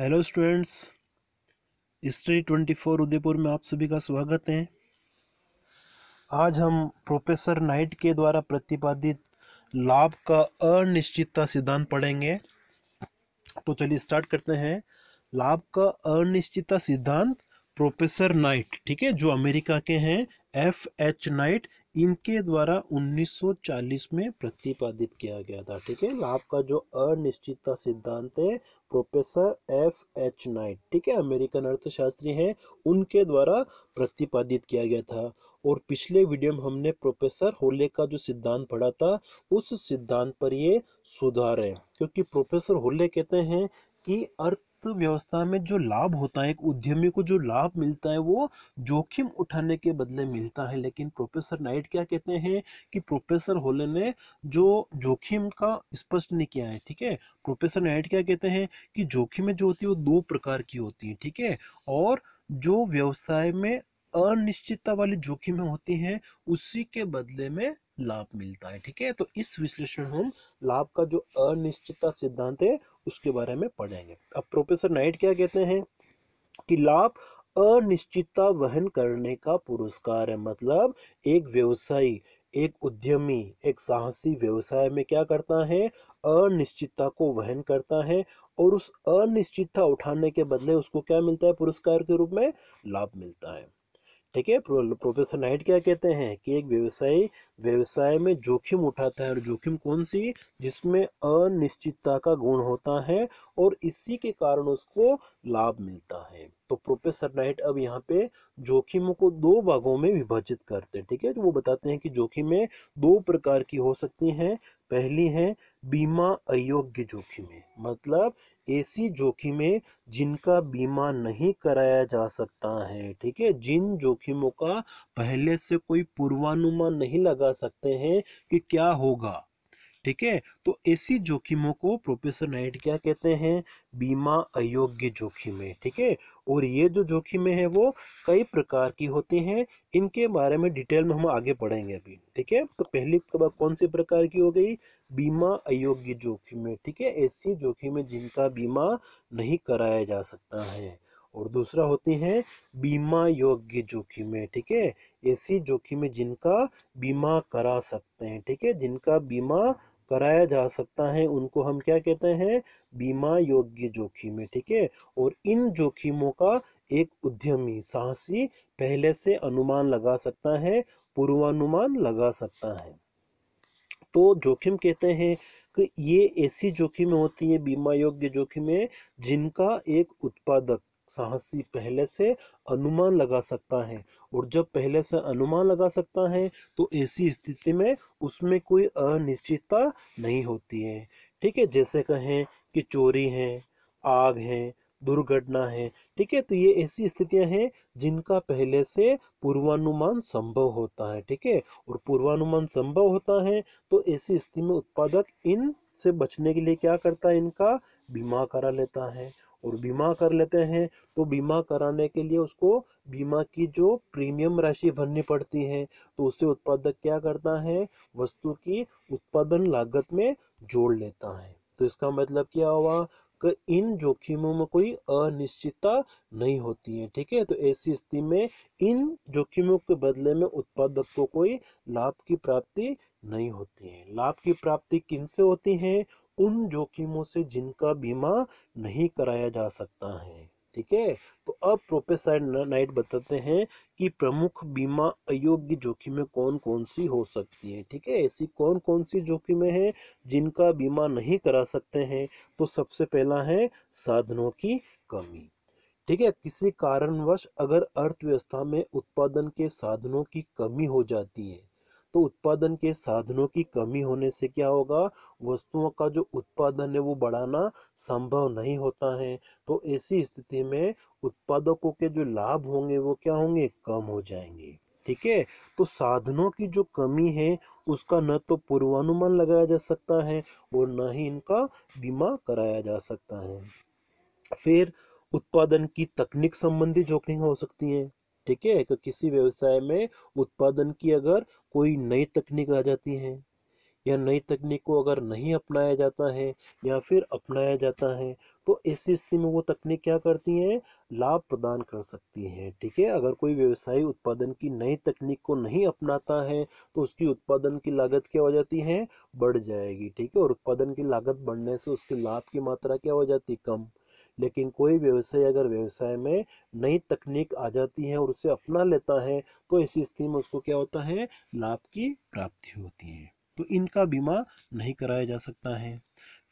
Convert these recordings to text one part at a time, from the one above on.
hello students history twenty four Udaipur में आप सभी का स्वागत है आज हम प्रोफेसर नाइट के द्वारा प्रतिपादित लाभ का अनिश्चितता सिद्धांत पढ़ेंगे तो चलिए स्टार्ट करते हैं लाभ का अनिश्चितता सिद्धांत प्रोफेसर नाइट ठीक है जो अमेरिका के हैं एफ एच नाइट इनके द्वारा 1940 में प्रतिपादित किया गया था ठीक है आपका जो अनिश्चितता सिद्धांत है प्रोफेसर एफ एच नाइट ठीक है अमेरिकन अर्थशास्त्री हैं उनके द्वारा प्रतिपादित किया गया था और पिछले वीडियो में हमने प्रोफेसर होले का जो सिद्धांत पढ़ा था उस सिद्धांत पर ये सुधार है क्योंकि प्रोफेसर होले कहते हैं कि अर्थ अर्थव्यवस्था में जो लाभ होता है एक उद्यमी को जो लाभ मिलता है वो जोखिम उठाने के बदले मिलता है लेकिन प्रोफेसर नाइट क्या कहते हैं कि प्रोफेसर होले ने जो जोखिम का स्पष्ट नहीं किया है ठीक है प्रोफेसर नाइट क्या कहते हैं कि जोखिमें जो होती है वो दो प्रकार की होती हैं ठीक है और जो व्यवसाय में अनिश्चितता वाली जोखिमें होती हैं उसी के बदले में लाभ मिलता है ठीक है तो इस विश्लेषण हम लाभ का जो अनिश्चितता सिद्धांत है उसके बारे में पढ़ेंगे अब प्रोफेसर नाइट क्या कहते हैं कि लाभ अनिश्चितता वहन करने का पुरस्कार है मतलब एक व्यवसायी एक उद्यमी एक साहसी व्यवसाय में क्या करता है अनिश्चितता को वहन करता है और उस अनिश्चितता उठाने के बदले उसको क्या मिलता है पुरस्कार के रूप में लाभ मिलता है ठीक है प्रोफेसर नाइट क्या कहते हैं कि एक व्यवसायी व्यवसाय में जोखिम उठाता है और जोखिम कौन सी जिसमें अनिश्चितता का गुण होता है और इसी के कारण उसको लाभ मिलता है तो प्रोफेसर नाइट अब यहाँ पे जोखिमों को दो भागों में विभाजित करते हैं ठीक है तो वो बताते हैं कि जोखिमें दो प्रकार की हो सकती हैं पहली है बीमा अयोग्य जोखिमें मतलब ऐसी जोखिमें जिनका बीमा नहीं कराया जा सकता है ठीक है जिन जोखिमों का पहले से कोई पूर्वानुमान नहीं लगा सकते हैं कि क्या होगा ठीक है तो ऐसी जोखिमों को प्रोफेसर नाइट क्या कहते हैं बीमा अयोग्य जोखिमें ठीक है और ये जो जोखिमें हैं वो कई प्रकार की होती हैं इनके बारे में डिटेल में हम आगे पढ़ेंगे अभी ठीक है तो पहली कौन से प्रकार की हो गई बीमा अयोग्य जोखिमें ठीक है ऐसी जोखिमें जिनका बीमा नहीं कराया जा सकता है और दूसरा होती है बीमा योग्य जोखिमें ठीक है ऐसी जोखिमें जिनका बीमा करा सकते हैं ठीक है जिनका बीमा कराया जा सकता है उनको हम क्या कहते हैं बीमा योग्य जोखिम है ठीक है और इन जोखिमों का एक उद्यमी साहसी पहले से अनुमान लगा सकता है पूर्वानुमान लगा सकता है तो जोखिम कहते हैं कि ये ऐसी जोखिमें होती है बीमा योग्य जोखिमें जिनका एक उत्पादक साहसी पहले से अनुमान लगा सकता है और जब पहले से अनुमान लगा सकता है तो ऐसी स्थिति में उसमें कोई अनिश्चितता नहीं होती है ठीक है जैसे कहें कि चोरी है आग है दुर्घटना है ठीक है तो ये ऐसी स्थितियां हैं जिनका पहले से पूर्वानुमान संभव होता है ठीक है और पूर्वानुमान संभव होता है तो ऐसी स्थिति में उत्पादक इन से बचने के लिए क्या करता है इनका बीमा करा लेता है और बीमा कर लेते हैं तो बीमा कराने के लिए उसको बीमा की जो प्रीमियम राशि भरनी पड़ती है तो उससे उत्पादक क्या करता है वस्तु की उत्पादन लागत में जोड़ लेता है तो इसका मतलब क्या हुआ कि इन जोखिमों में कोई अनिश्चितता नहीं होती है ठीक है तो ऐसी स्थिति में इन जोखिमों के बदले में उत्पादक को कोई लाभ की प्राप्ति नहीं होती है लाभ की प्राप्ति किन से होती है उन जोखिमों से जिनका बीमा नहीं कराया जा सकता है ठीक है तो अब प्रोफेसर नाइट बताते हैं कि प्रमुख बीमा अयोग्य जोखिमें कौन कौन सी हो सकती है ठीक है ऐसी कौन कौन सी जोखिमें हैं जिनका बीमा नहीं करा सकते हैं तो सबसे पहला है साधनों की कमी ठीक है किसी कारणवश अगर अर्थव्यवस्था में उत्पादन के साधनों की कमी हो जाती है तो उत्पादन के साधनों की कमी होने से क्या होगा वस्तुओं का जो उत्पादन है वो बढ़ाना संभव नहीं होता है तो ऐसी स्थिति में उत्पादकों के जो लाभ होंगे वो क्या होंगे कम हो जाएंगे ठीक है तो साधनों की जो कमी है उसका न तो पूर्वानुमान लगाया जा सकता है और न ही इनका बीमा कराया जा सकता है फिर उत्पादन की तकनीक संबंधी जोखिम हो सकती है ठीक है कि किसी व्यवसाय में उत्पादन की अगर कोई नई तकनीक आ जाती है या नई तकनीक को अगर नहीं अपनाया जाता है या फिर अपनाया जाता है तो ऐसी स्थिति में वो तकनीक क्या करती है लाभ प्रदान कर सकती है ठीक है अगर कोई व्यवसायी उत्पादन की नई तकनीक को नहीं अपनाता है तो उसकी उत्पादन की लागत क्या हो जाती है बढ़ जाएगी ठीक है और उत्पादन की लागत बढ़ने से उसके लाभ की मात्रा क्या हो जाती कम लेकिन कोई व्यवसाय अगर व्यवसाय में नई तकनीक आ जाती है और उसे अपना लेता है तो ऐसी स्थिति में उसको क्या होता है लाभ की प्राप्ति होती है तो इनका बीमा नहीं कराया जा सकता है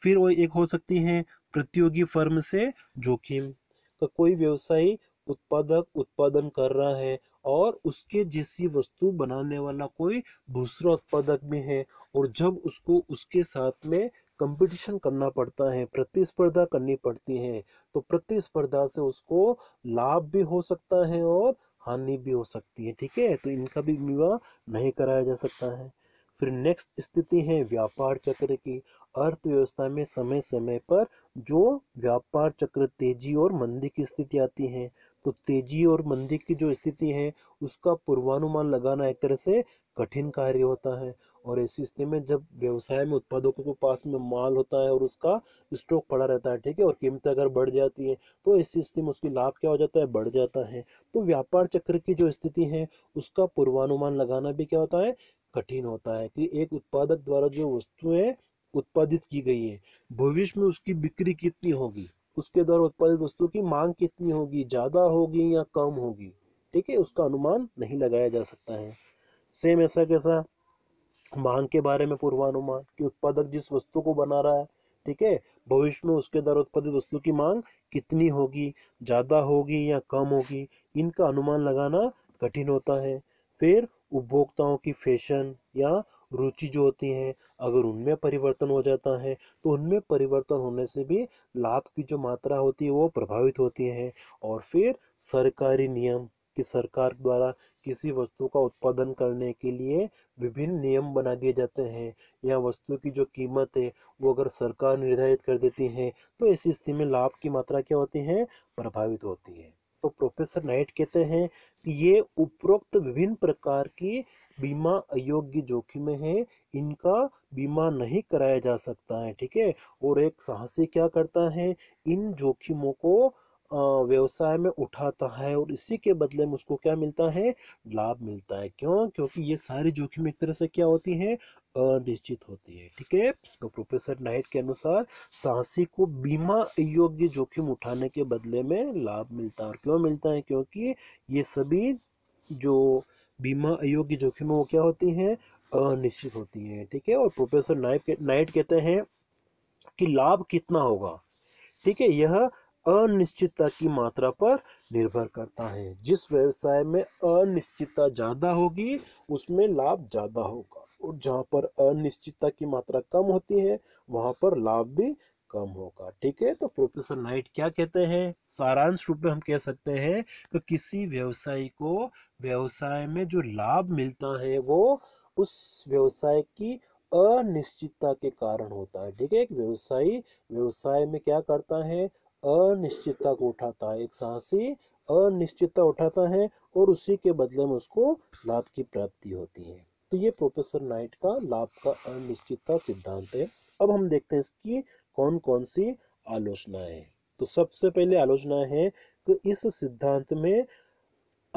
फिर वो एक हो सकती है प्रतियोगी फर्म से जोखिम का तो कोई व्यवसायी उत्पादक उत्पादन कर रहा है और उसके जैसी वस्तु बनाने वाला कोई दूसरा उत्पादक भी है और जब उसको उसके साथ में कंपटीशन करना पड़ता है प्रतिस्पर्धा करनी पड़ती है तो प्रतिस्पर्धा से उसको लाभ भी हो सकता है और हानि भी हो सकती है ठीक है तो इनका भी विवाह नहीं कराया जा सकता है फिर नेक्स्ट स्थिति है व्यापार चक्र की अर्थव्यवस्था में समय समय पर जो व्यापार चक्र तेजी और मंदी की स्थिति आती है तो तेजी और मंदी की जो स्थिति है उसका पूर्वानुमान लगाना एक तरह से कठिन कार्य होता है और ऐसी स्थिति में जब व्यवसाय में उत्पादकों के पास में माल होता है और उसका स्टॉक पड़ा रहता है ठीक है और कीमतें अगर बढ़ जाती है तो ऐसी स्थिति में उसकी लाभ क्या हो जाता है बढ़ जाता है तो व्यापार चक्र की जो स्थिति है उसका पूर्वानुमान लगाना भी क्या होता है कठिन होता है कि एक उत्पादक द्वारा जो वस्तुएं उत्पादित की गई है भविष्य में उसकी बिक्री कितनी होगी उसके द्वारा उत्पादित वस्तु की मांग कितनी होगी ज़्यादा होगी या कम होगी ठीक है उसका अनुमान नहीं लगाया जा सकता है सेम ऐसा कैसा मांग के बारे में पूर्वानुमान कि उत्पादक जिस वस्तु को बना रहा है ठीक है भविष्य में उसके द्वारा उत्पादित वस्तु की मांग कितनी होगी ज़्यादा होगी या कम होगी इनका अनुमान लगाना कठिन होता है फिर उपभोक्ताओं की फैशन या रुचि जो होती है अगर उनमें परिवर्तन हो जाता है तो उनमें परिवर्तन होने से भी लाभ की जो मात्रा होती है वो प्रभावित होती है और फिर सरकारी नियम कि सरकार द्वारा किसी वस्तु का उत्पादन करने के लिए विभिन्न नियम बना दिए जाते हैं या वस्तु की जो कीमत है वो अगर सरकार निर्धारित कर देती है तो ऐसी स्थिति में लाभ की मात्रा क्या होती है प्रभावित होती है तो प्रोफेसर नाइट कहते हैं कि ये उपरोक्त विभिन्न प्रकार की बीमा अयोग्य जोखिम है इनका बीमा नहीं कराया जा सकता है ठीक है और एक साहसी क्या करता है इन जोखिमों को व्यवसाय में उठाता है और इसी के बदले में उसको क्या मिलता है लाभ मिलता है क्यों क्योंकि ये सारी जोखिम एक तरह से क्या होती है अनिश्चित होती है ठीक है तो प्रोफेसर नाइट के अनुसार साहसी को बीमा योग्य जोखिम उठाने के बदले में लाभ मिलता है और क्यों मिलता है क्योंकि ये सभी जो बीमा अयोग्य जोखिम वो क्या होती हैं अनिश्चित होती हैं ठीक है और प्रोफेसर नाइट नाइट कहते हैं कि लाभ कितना होगा ठीक है यह अनिश्चितता की मात्रा पर निर्भर करता है जिस व्यवसाय में अनिश्चितता ज़्यादा होगी उसमें लाभ ज़्यादा होगा और जहाँ पर अनिश्चितता की मात्रा कम होती है वहाँ पर लाभ भी कम होगा ठीक है तो प्रोफेसर नाइट क्या कहते हैं सारांश रूप में हम कह सकते हैं कि किसी व्यवसायी को व्यवसाय में जो लाभ मिलता है वो उस व्यवसाय की अनिश्चितता के कारण होता है ठीक है एक व्यवसायी व्यवसाय में क्या करता है अनिश्चितता को उठाता है एक साहसी अनिश्चितता उठाता है और उसी के बदले में उसको लाभ की प्राप्ति होती है तो ये प्रोफेसर नाइट का लाभ का अनिश्चितता सिद्धांत है अब हम देखते हैं इसकी कौन कौन सी आलोचनाएं तो सबसे पहले आलोचना है कि इस सिद्धांत में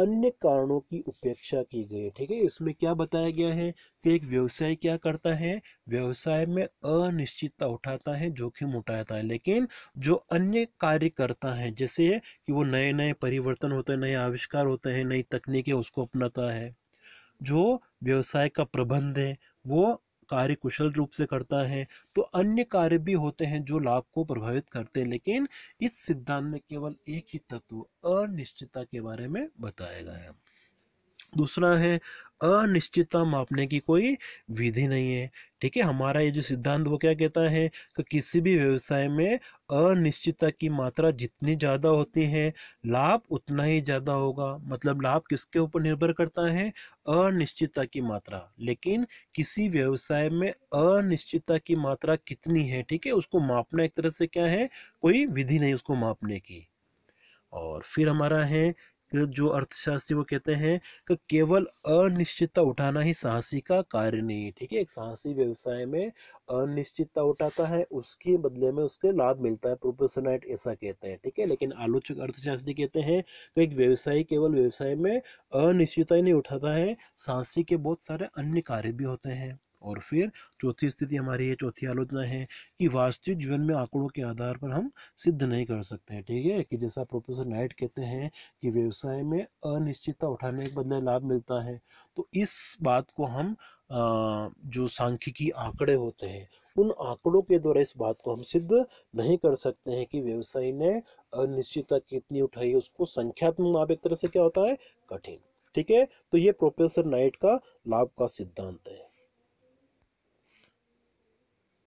अन्य कारणों की उपेक्षा की गई है ठीक है इसमें क्या बताया गया है कि एक व्यवसाय क्या करता है व्यवसाय में अनिश्चितता उठाता है जोखिम उठाता है लेकिन जो अन्य कार्य करता है जैसे कि वो नए नए परिवर्तन होते हैं नए आविष्कार होते हैं नई तकनीकें उसको अपनाता है जो व्यवसाय का प्रबंध है वो कार्य कुशल रूप से करता है तो अन्य कार्य भी होते हैं जो लाभ को प्रभावित करते हैं लेकिन इस सिद्धांत में केवल एक ही तत्व अनिश्चितता के बारे में बताया गया है दूसरा है अनिश्चितता मापने की कोई विधि नहीं है ठीक है हमारा ये जो सिद्धांत वो क्या कहता है कि किसी भी व्यवसाय में अनिश्चितता की मात्रा जितनी ज़्यादा होती है लाभ उतना ही ज़्यादा होगा मतलब लाभ किसके ऊपर निर्भर करता है अनिश्चितता की मात्रा लेकिन किसी व्यवसाय में अनिश्चितता की मात्रा कितनी है ठीक है उसको मापना एक तरह से क्या है कोई विधि नहीं उसको मापने की और फिर हमारा है जो अर्थशास्त्री वो कहते हैं कि केवल अनिश्चितता उठाना ही साहसी का कार्य नहीं है ठीक है एक साहसी व्यवसाय में अनिश्चितता उठाता है उसके बदले में उसके लाभ मिलता है नाइट ऐसा कहते हैं ठीक है लेकिन आलोचक अर्थशास्त्री कहते हैं कि एक व्यवसायी केवल व्यवसाय में अनिश्चितता ही नहीं उठाता है साहसी के बहुत सारे अन्य कार्य भी होते हैं और फिर चौथी स्थिति हमारी है चौथी आलोचना है कि वास्तविक जीवन में आंकड़ों के आधार पर हम सिद्ध नहीं कर सकते हैं ठीक है कि जैसा प्रोफेसर नाइट कहते हैं कि व्यवसाय में अनिश्चितता उठाने के बदले लाभ मिलता है तो इस बात को हम जो सांख्यिकी आंकड़े होते हैं उन आंकड़ों के द्वारा इस बात को हम सिद्ध नहीं कर सकते हैं कि व्यवसाय ने अनिश्चितता कितनी उठाई उसको संख्यात्मक आप एक तरह से क्या होता है कठिन ठीक है तो ये प्रोफेसर नाइट का लाभ का सिद्धांत है